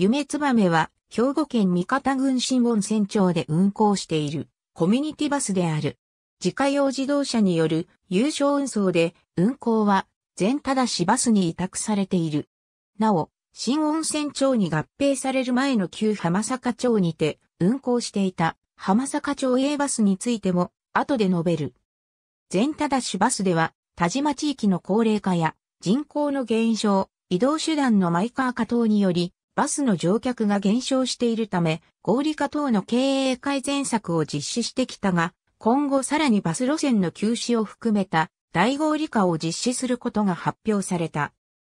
夢つばめは、兵庫県三方郡新温泉町で運行している、コミュニティバスである。自家用自動車による有償運送で、運行は、全ただしバスに委託されている。なお、新温泉町に合併される前の旧浜坂町にて、運行していた浜坂町 A バスについても、後で述べる。全ただしバスでは、田島地域の高齢化や人口の減少、移動手段のマイカー化等により、バスの乗客が減少しているため、合理化等の経営改善策を実施してきたが、今後さらにバス路線の休止を含めた大合理化を実施することが発表された。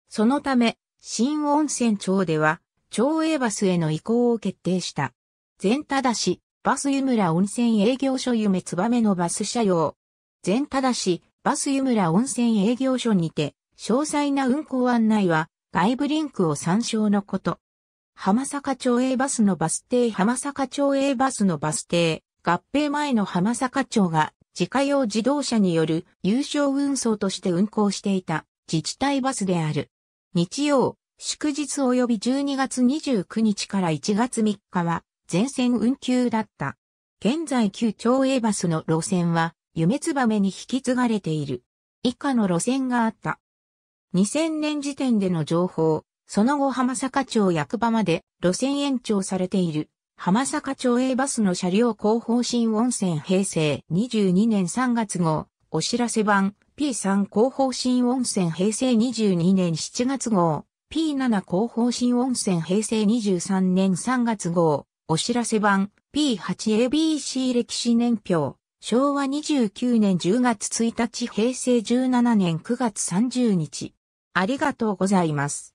そのため、新温泉町では、町営バスへの移行を決定した。全だ市、バス湯村温泉営業所夢めのバス車用。全だ市、バス湯村温泉営業所にて、詳細な運行案内は、外部リンクを参照のこと。浜坂町営バスのバス停浜坂町営バスのバス停、合併前の浜坂町が自家用自動車による有償運送として運行していた自治体バスである。日曜、祝日及び12月29日から1月3日は全線運休だった。現在旧町営バスの路線は夢つばめに引き継がれている。以下の路線があった。2000年時点での情報、その後浜坂町役場まで路線延長されている。浜坂町 A バスの車両広報新温泉平成22年3月号、お知らせ版 P3 広報新温泉平成22年7月号、P7 広報新温泉平成23年3月号、お知らせ版 P8ABC 歴史年表、昭和29年10月1日平成17年9月30日。ありがとうございます。